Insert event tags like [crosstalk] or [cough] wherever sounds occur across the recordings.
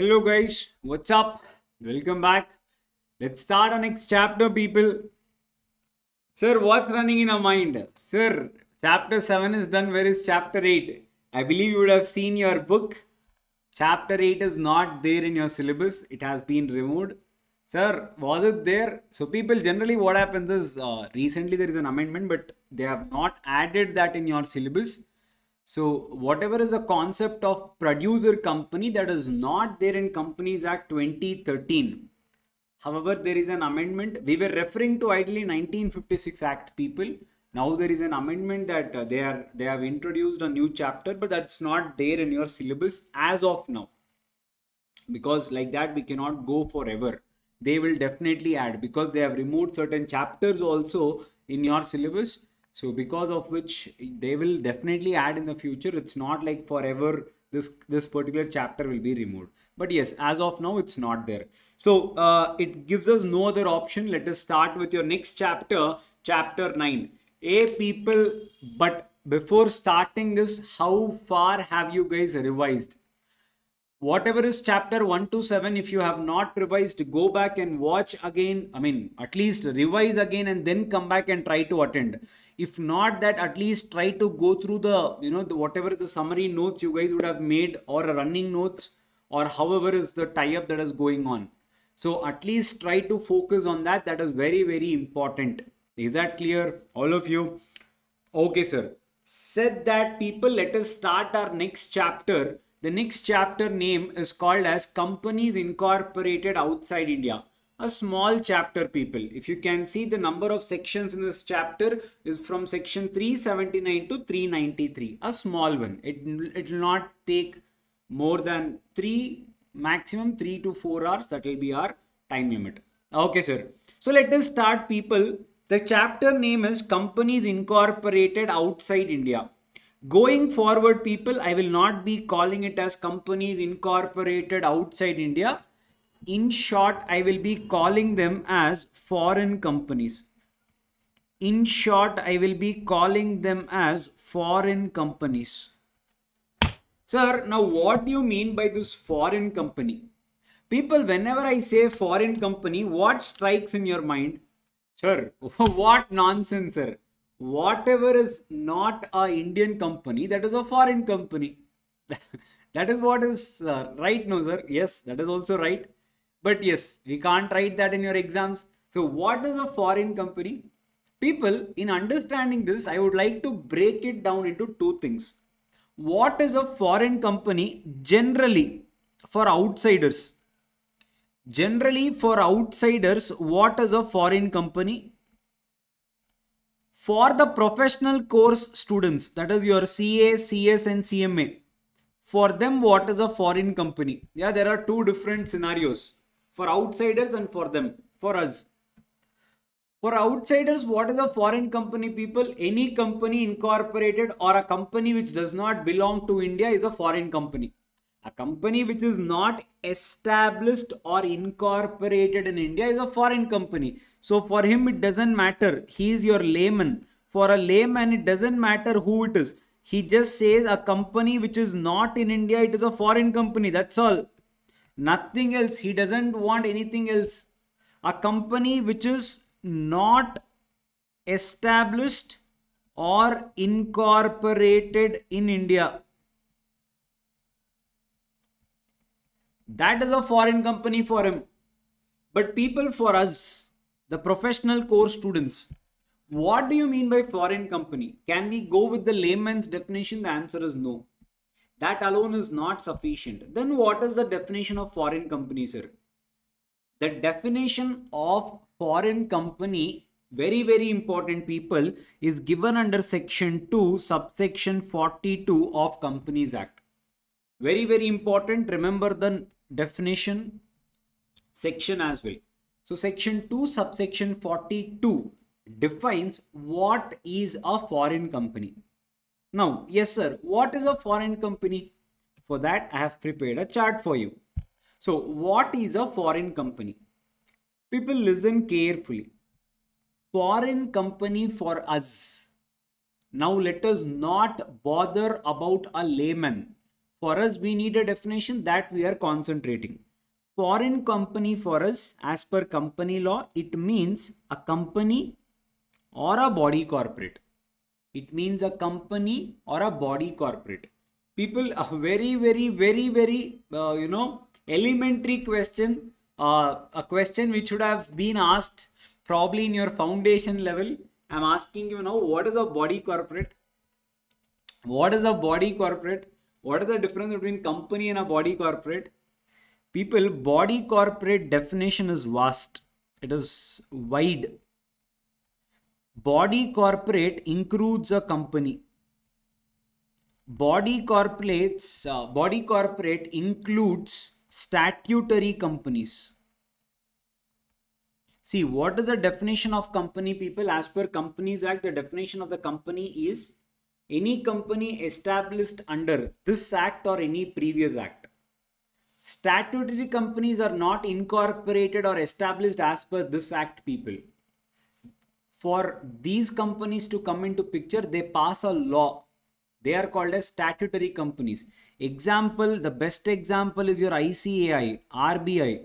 Hello guys, what's up? Welcome back. Let's start our next chapter people. Sir, what's running in our mind? Sir, chapter 7 is done. Where is chapter 8? I believe you would have seen your book. Chapter 8 is not there in your syllabus. It has been removed. Sir, was it there? So people generally what happens is uh, recently there is an amendment but they have not added that in your syllabus. So whatever is a concept of producer company that is not there in Companies Act 2013. However, there is an amendment. We were referring to ideally 1956 Act people. Now there is an amendment that uh, they are they have introduced a new chapter, but that's not there in your syllabus as of now. Because like that we cannot go forever. They will definitely add because they have removed certain chapters also in your syllabus so because of which they will definitely add in the future it's not like forever this this particular chapter will be removed but yes as of now it's not there so uh, it gives us no other option let us start with your next chapter chapter 9 a people but before starting this how far have you guys revised whatever is chapter 1 to 7 if you have not revised go back and watch again i mean at least revise again and then come back and try to attend if not that at least try to go through the you know the, whatever the summary notes you guys would have made or running notes or however is the tie up that is going on so at least try to focus on that that is very very important is that clear all of you okay sir said that people let us start our next chapter the next chapter name is called as companies incorporated outside india a small chapter people if you can see the number of sections in this chapter is from section 379 to 393 a small one it it will not take more than 3 maximum 3 to 4 hours that will be our time limit okay sir so let us start people the chapter name is companies incorporated outside india going forward people i will not be calling it as companies incorporated outside india in short i will be calling them as foreign companies in short i will be calling them as foreign companies sir now what do you mean by this foreign company people whenever i say foreign company what strikes in your mind sir [laughs] what nonsense sir whatever is not a indian company that is a foreign company [laughs] that is what is uh, right no, sir yes that is also right but yes, we can't write that in your exams. So what is a foreign company? People, in understanding this, I would like to break it down into two things. What is a foreign company generally for outsiders? Generally for outsiders, what is a foreign company? For the professional course students, that is your CA, CS and CMA, for them what is a foreign company? Yeah, there are two different scenarios for outsiders and for them for us for outsiders what is a foreign company people any company incorporated or a company which does not belong to india is a foreign company a company which is not established or incorporated in india is a foreign company so for him it doesn't matter he is your layman for a layman it doesn't matter who it is he just says a company which is not in india it is a foreign company that's all nothing else he doesn't want anything else a company which is not established or incorporated in india that is a foreign company for him but people for us the professional core students what do you mean by foreign company can we go with the layman's definition the answer is no that alone is not sufficient. Then what is the definition of foreign company, sir? The definition of foreign company, very, very important people, is given under section 2, subsection 42 of Companies Act. Very, very important. Remember the definition section as well. So section 2, subsection 42 defines what is a foreign company now, yes sir, what is a foreign company? For that, I have prepared a chart for you. So, what is a foreign company? People listen carefully. Foreign company for us. Now, let us not bother about a layman. For us, we need a definition that we are concentrating. Foreign company for us, as per company law, it means a company or a body corporate it means a company or a body corporate. People, a very, very, very, very, uh, you know, elementary question, uh, a question which should have been asked probably in your foundation level. I'm asking you now, what is a body corporate? What is a body corporate? What is the difference between company and a body corporate? People, body corporate definition is vast. It is wide Body corporate includes a company. Body corporates, uh, body corporate includes statutory companies. See, what is the definition of company, people? As per Companies Act, the definition of the company is any company established under this act or any previous act. Statutory companies are not incorporated or established as per this act, people for these companies to come into picture, they pass a law. They are called as statutory companies. Example, the best example is your ICAI, RBI.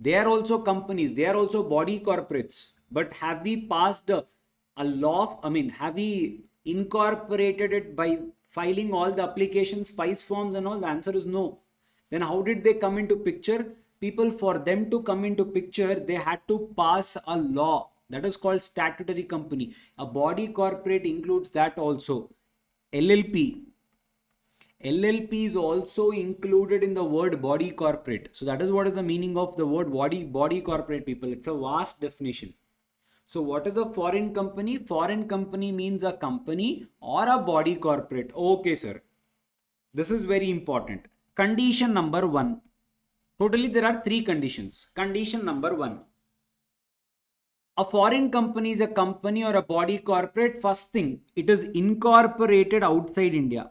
They are also companies. They are also body corporates. But have we passed a, a law? I mean, have we incorporated it by filing all the applications, spice forms and all? The answer is no. Then how did they come into picture? People, for them to come into picture, they had to pass a law that is called statutory company a body corporate includes that also llp llp is also included in the word body corporate so that is what is the meaning of the word body body corporate people it's a vast definition so what is a foreign company foreign company means a company or a body corporate okay sir this is very important condition number 1 totally there are three conditions condition number 1 a foreign company is a company or a body corporate, first thing, it is incorporated outside India.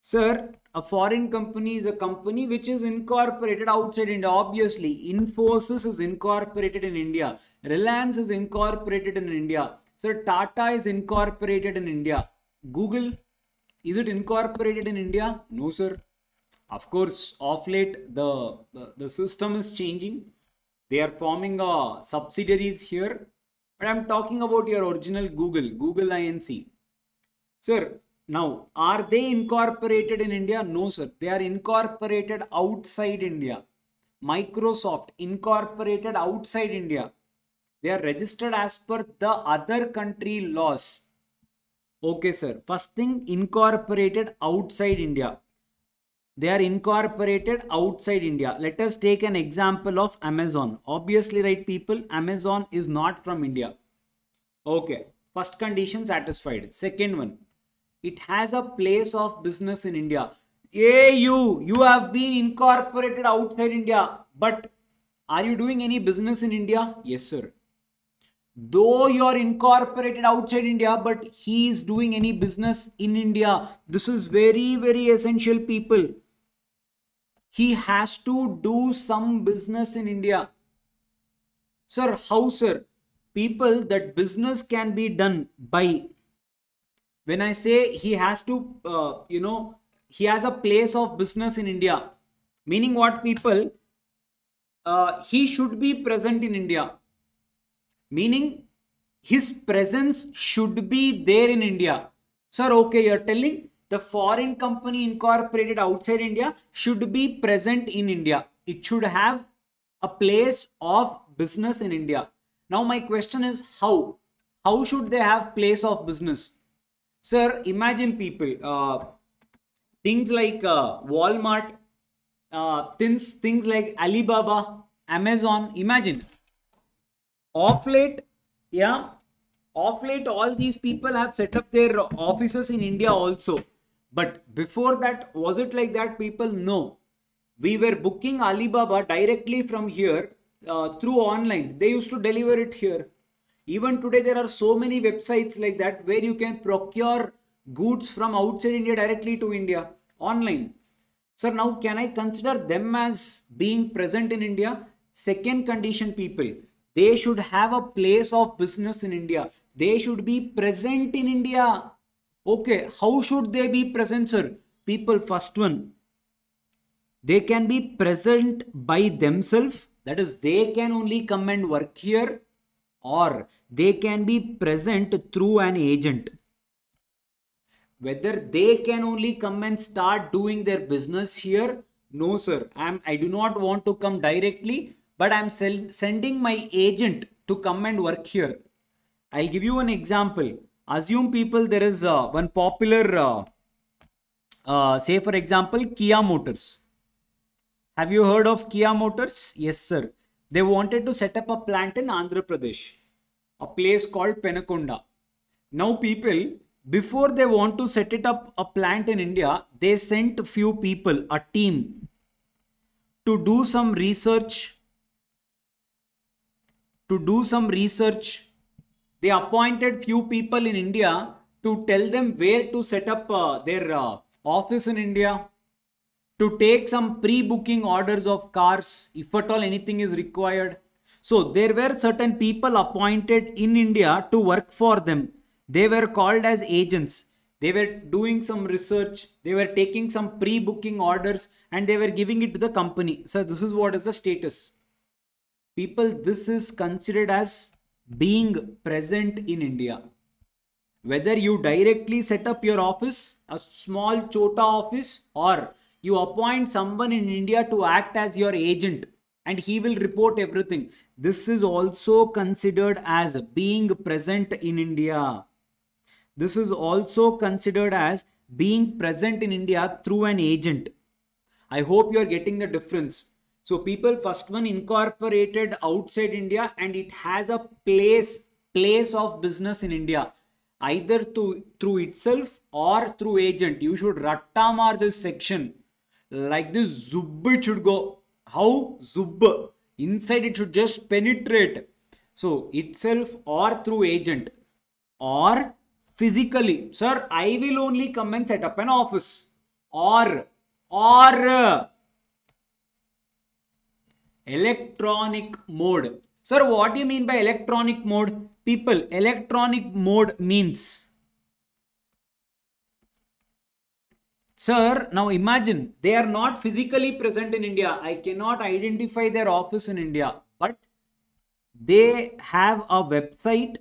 Sir, a foreign company is a company which is incorporated outside India. Obviously, Infosys is incorporated in India. Reliance is incorporated in India. Sir, Tata is incorporated in India. Google, is it incorporated in India? No, sir. Of course, off late, the, the, the system is changing they are forming a subsidiaries here, but I'm talking about your original Google, Google INC. Sir, now, are they incorporated in India? No, sir. They are incorporated outside India. Microsoft incorporated outside India. They are registered as per the other country laws. Okay, sir. First thing, incorporated outside India they are incorporated outside India. Let us take an example of Amazon. Obviously, right people, Amazon is not from India. Okay, first condition satisfied. Second one, it has a place of business in India. Hey, you, you have been incorporated outside India, but are you doing any business in India? Yes, sir. Though you are incorporated outside India, but he is doing any business in India. This is very, very essential, people he has to do some business in India. Sir, how, sir? People that business can be done by. When I say he has to, uh, you know, he has a place of business in India, meaning what people? Uh, he should be present in India, meaning his presence should be there in India. Sir, okay, you're telling the foreign company incorporated outside India should be present in India. It should have a place of business in India. Now my question is how? How should they have place of business? Sir, imagine people, uh, things like uh, Walmart, uh, things, things like Alibaba, Amazon, imagine. Off late, yeah, off late all these people have set up their offices in India also but before that, was it like that, people? No. We were booking Alibaba directly from here uh, through online. They used to deliver it here. Even today, there are so many websites like that where you can procure goods from outside India directly to India online. So now can I consider them as being present in India? Second condition people, they should have a place of business in India. They should be present in India. Okay, how should they be present, sir? People, first one, they can be present by themselves. That is, they can only come and work here or they can be present through an agent. Whether they can only come and start doing their business here. No, sir. I'm, I do not want to come directly, but I'm sending my agent to come and work here. I'll give you an example assume people there is uh, one popular uh, uh, say for example kia motors have you heard of kia motors yes sir they wanted to set up a plant in andhra pradesh a place called penakonda now people before they want to set it up a plant in india they sent few people a team to do some research to do some research they appointed few people in India to tell them where to set up uh, their uh, office in India, to take some pre-booking orders of cars if at all anything is required. So there were certain people appointed in India to work for them. They were called as agents. They were doing some research. They were taking some pre-booking orders and they were giving it to the company. So this is what is the status. People, this is considered as being present in India. Whether you directly set up your office, a small chota office, or you appoint someone in India to act as your agent and he will report everything. This is also considered as being present in India. This is also considered as being present in India through an agent. I hope you are getting the difference. So people first one incorporated outside India and it has a place, place of business in India either through, through itself or through agent. You should ratamar this section like this zub it should go. How? Zub. Inside it should just penetrate. So itself or through agent or physically. Sir, I will only come and set up an office or or electronic mode. Sir, what do you mean by electronic mode? People, electronic mode means. Sir, now imagine they are not physically present in India. I cannot identify their office in India, but they have a website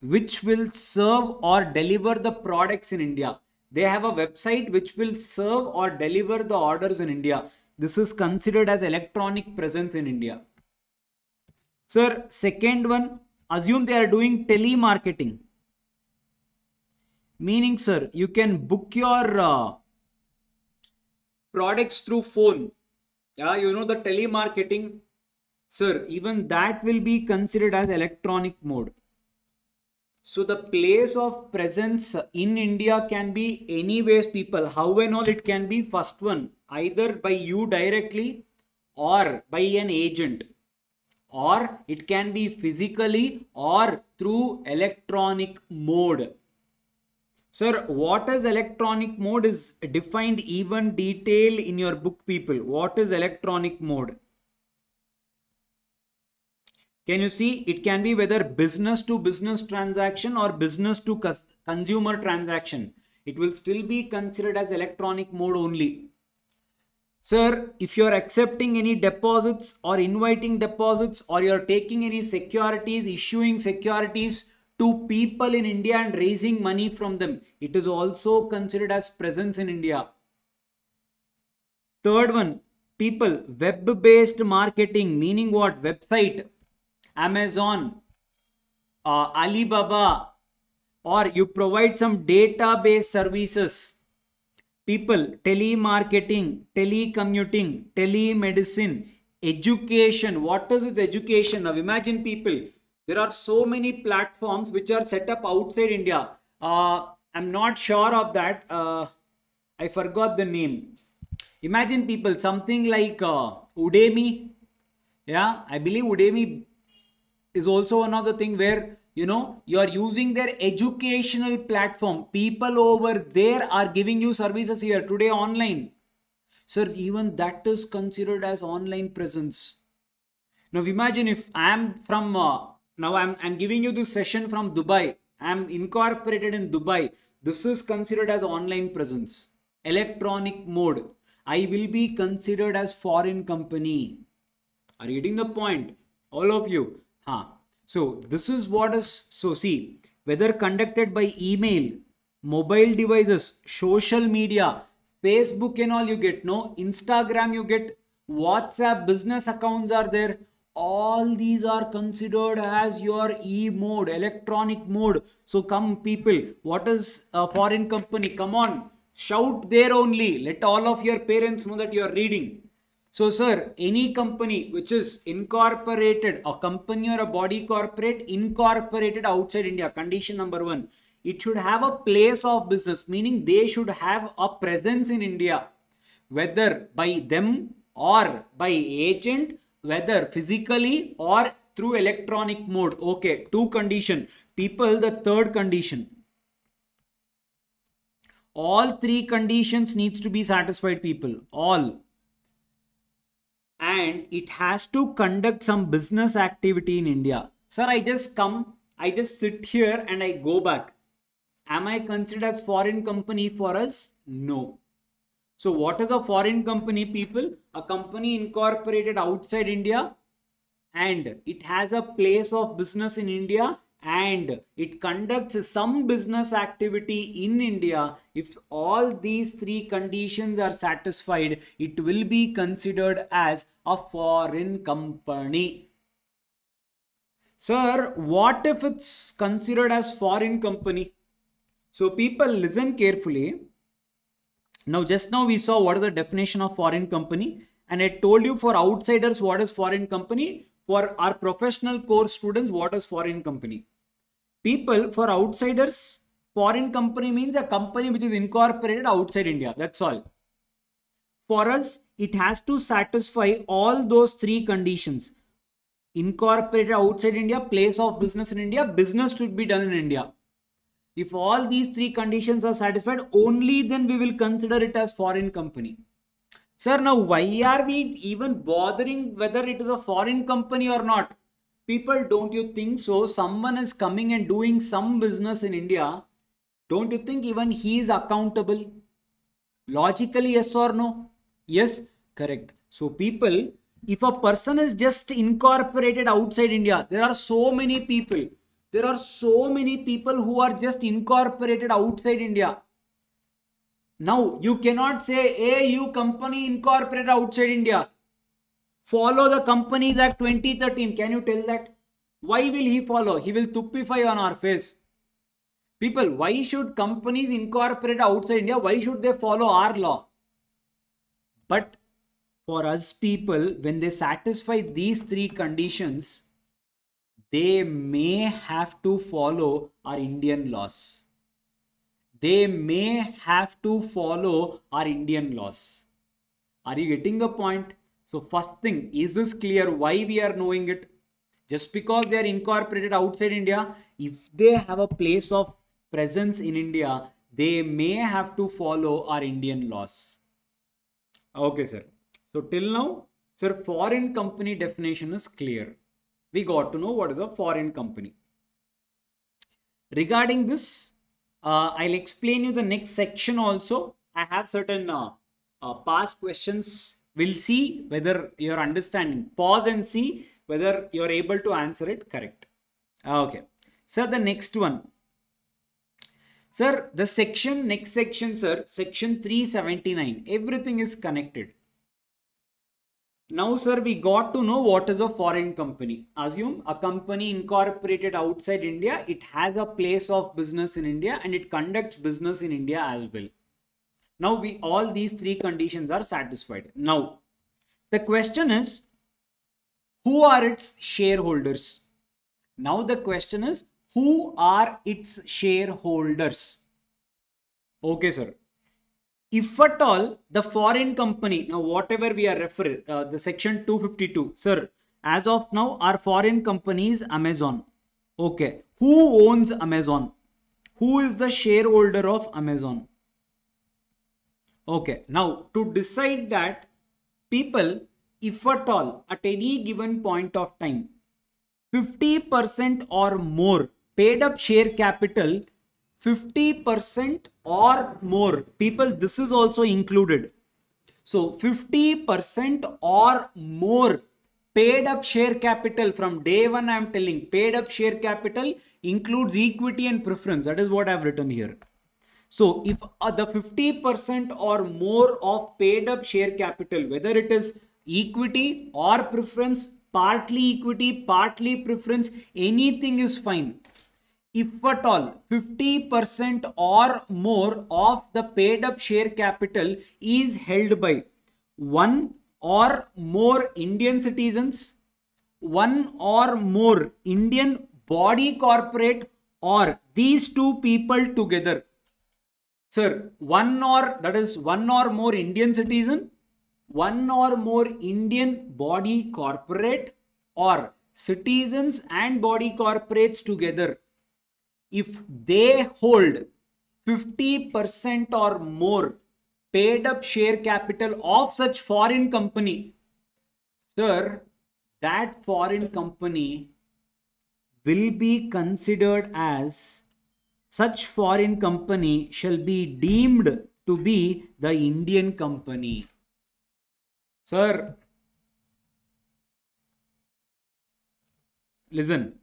which will serve or deliver the products in India. They have a website which will serve or deliver the orders in India. This is considered as electronic presence in India. Sir, second one, assume they are doing telemarketing. Meaning, sir, you can book your uh, products through phone. Yeah, you know the telemarketing. Sir, even that will be considered as electronic mode. So the place of presence in India can be any ways people. How and all it can be first one either by you directly or by an agent or it can be physically or through electronic mode. Sir, what is electronic mode is defined even detail in your book people. What is electronic mode? Can you see it can be whether business to business transaction or business to consumer transaction. It will still be considered as electronic mode only. Sir, if you are accepting any deposits or inviting deposits or you are taking any securities, issuing securities to people in India and raising money from them, it is also considered as presence in India. Third one, people, web-based marketing, meaning what? Website Amazon, uh, Alibaba, or you provide some database services. People, telemarketing, telecommuting, telemedicine, education. What is this education? Now imagine people, there are so many platforms which are set up outside India. Uh, I'm not sure of that. Uh, I forgot the name. Imagine people, something like uh, Udemy. Yeah, I believe Udemy is also another thing where you know you are using their educational platform people over there are giving you services here today online sir even that is considered as online presence now imagine if i am from uh, now I'm, I'm giving you this session from dubai i'm incorporated in dubai this is considered as online presence electronic mode i will be considered as foreign company are you getting the point all of you so this is what is, so see, whether conducted by email, mobile devices, social media, Facebook and all you get, no, Instagram you get, WhatsApp business accounts are there. All these are considered as your E mode, electronic mode. So come people, what is a foreign company? Come on, shout there only. Let all of your parents know that you are reading. So, sir, any company which is incorporated, a company or a body corporate incorporated outside India, condition number one, it should have a place of business, meaning they should have a presence in India, whether by them or by agent, whether physically or through electronic mode. Okay, two condition. People, the third condition. All three conditions needs to be satisfied people. All and it has to conduct some business activity in India. Sir, I just come, I just sit here and I go back. Am I considered as foreign company for us? No. So what is a foreign company people? A company incorporated outside India and it has a place of business in India and it conducts some business activity in India, if all these three conditions are satisfied, it will be considered as a foreign company. Sir, what if it's considered as foreign company? So people listen carefully. Now just now we saw what is the definition of foreign company and I told you for outsiders what is foreign company for our professional course students what is foreign company people for outsiders foreign company means a company which is incorporated outside india that's all for us it has to satisfy all those three conditions incorporated outside india place of business in india business should be done in india if all these three conditions are satisfied only then we will consider it as foreign company sir now why are we even bothering whether it is a foreign company or not people don't you think so someone is coming and doing some business in india don't you think even he is accountable logically yes or no yes correct so people if a person is just incorporated outside india there are so many people there are so many people who are just incorporated outside india now you cannot say hey you company incorporated outside india follow the companies at 2013. Can you tell that? Why will he follow? He will tupify on our face. People, why should companies incorporate outside India? Why should they follow our law? But for us people, when they satisfy these three conditions, they may have to follow our Indian laws. They may have to follow our Indian laws. Are you getting the point? So first thing, is this clear why we are knowing it? Just because they are incorporated outside India, if they have a place of presence in India, they may have to follow our Indian laws. Okay, sir. So till now, sir, foreign company definition is clear. We got to know what is a foreign company. Regarding this, uh, I'll explain you the next section also. I have certain uh, uh, past questions We'll see whether you're understanding. Pause and see whether you're able to answer it correct. Okay. Sir, the next one. Sir, the section, next section, sir, section 379. Everything is connected. Now, sir, we got to know what is a foreign company. Assume a company incorporated outside India. It has a place of business in India and it conducts business in India as well. Now we all these three conditions are satisfied. Now the question is who are its shareholders? Now the question is who are its shareholders? Okay, sir. If at all the foreign company, now whatever we are referring, uh, the section 252, sir, as of now our foreign company is Amazon. Okay. Who owns Amazon? Who is the shareholder of Amazon? Okay, now to decide that people, if at all, at any given point of time, 50% or more paid up share capital, 50% or more people, this is also included. So 50% or more paid up share capital from day one, I'm telling paid up share capital includes equity and preference. That is what I've written here. So if uh, the 50% or more of paid up share capital, whether it is equity or preference, partly equity, partly preference, anything is fine. If at all 50% or more of the paid up share capital is held by one or more Indian citizens, one or more Indian body corporate or these two people together Sir, one or that is one or more Indian citizen, one or more Indian body corporate or citizens and body corporates together, if they hold 50% or more paid up share capital of such foreign company, sir, that foreign company will be considered as such foreign company shall be deemed to be the Indian company. Sir, listen,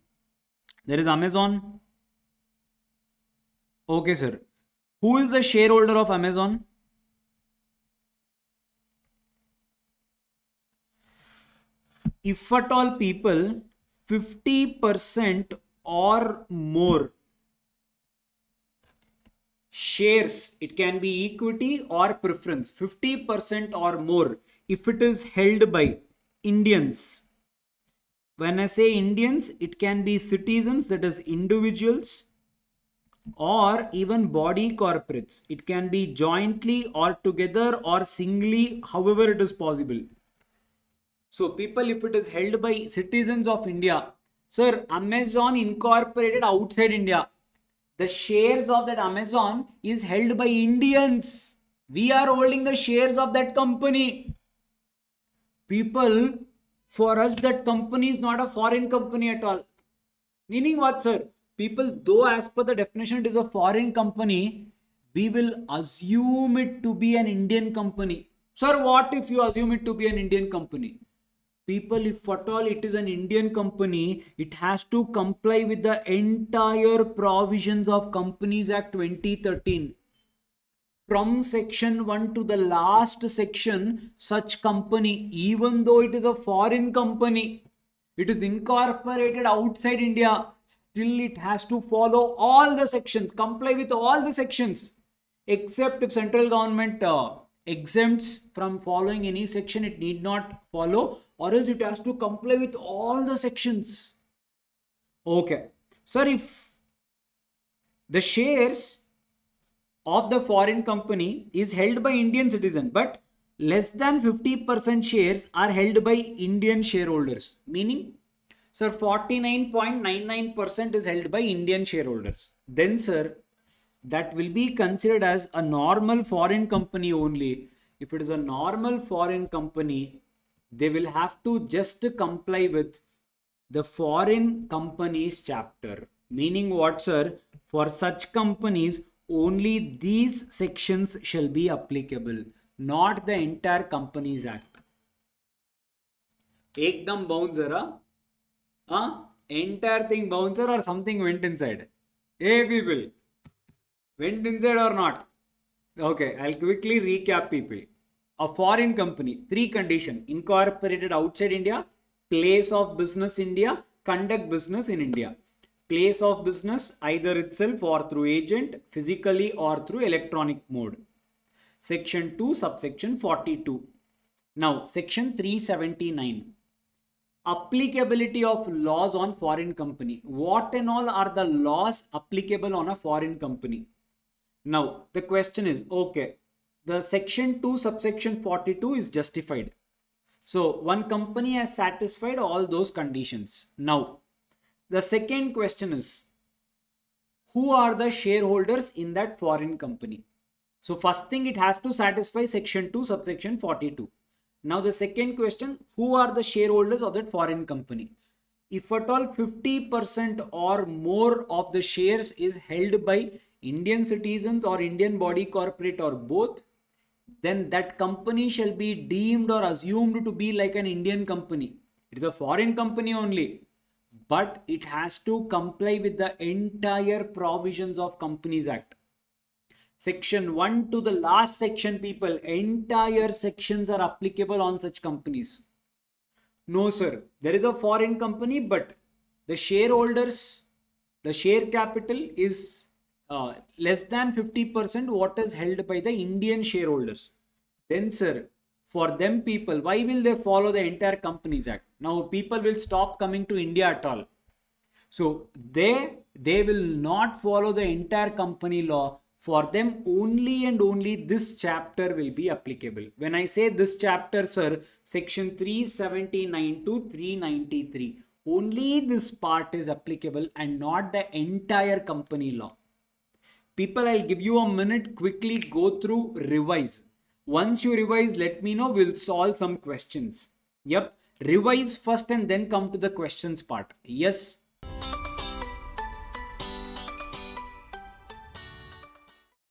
there is Amazon. Okay, sir. Who is the shareholder of Amazon? If at all people, 50% or more shares it can be equity or preference 50% or more if it is held by indians when i say indians it can be citizens that is individuals or even body corporates it can be jointly or together or singly however it is possible so people if it is held by citizens of india sir amazon incorporated outside india the shares of that Amazon is held by Indians. We are holding the shares of that company. People, for us, that company is not a foreign company at all. Meaning what, sir? People, though as per the definition it is a foreign company, we will assume it to be an Indian company. Sir, what if you assume it to be an Indian company? people if at all it is an indian company it has to comply with the entire provisions of companies act 2013 from section 1 to the last section such company even though it is a foreign company it is incorporated outside india still it has to follow all the sections comply with all the sections except if central government uh, exempts from following any section it need not follow or else it has to comply with all the sections okay sir if the shares of the foreign company is held by indian citizen but less than 50% shares are held by indian shareholders meaning sir 49.99% is held by indian shareholders then sir that will be considered as a normal foreign company only. If it is a normal foreign company, they will have to just comply with the foreign companies chapter. Meaning what, sir? For such companies, only these sections shall be applicable, not the entire Companies Act. एकदम Entire thing thing bouncer और something went inside? Hey people went inside or not? Okay, I'll quickly recap people. A foreign company, three condition, incorporated outside India, place of business India, conduct business in India. Place of business either itself or through agent, physically or through electronic mode. Section 2, subsection 42. Now, section 379 applicability of laws on foreign company what and all are the laws applicable on a foreign company now the question is, okay, the section 2 subsection 42 is justified. So one company has satisfied all those conditions. Now the second question is, who are the shareholders in that foreign company? So first thing it has to satisfy section 2 subsection 42. Now the second question, who are the shareholders of that foreign company? If at all 50% or more of the shares is held by Indian citizens or Indian body corporate or both, then that company shall be deemed or assumed to be like an Indian company. It is a foreign company only, but it has to comply with the entire provisions of Companies Act. Section 1 to the last section, people, entire sections are applicable on such companies. No, sir, there is a foreign company, but the shareholders, the share capital is uh, less than 50% what is held by the Indian shareholders. Then sir, for them people, why will they follow the entire Companies Act? Now people will stop coming to India at all. So they, they will not follow the entire company law. For them only and only this chapter will be applicable. When I say this chapter sir, section 379 to 393 only this part is applicable and not the entire company law. People, I'll give you a minute, quickly go through, revise. Once you revise, let me know, we'll solve some questions. Yep, revise first and then come to the questions part. Yes.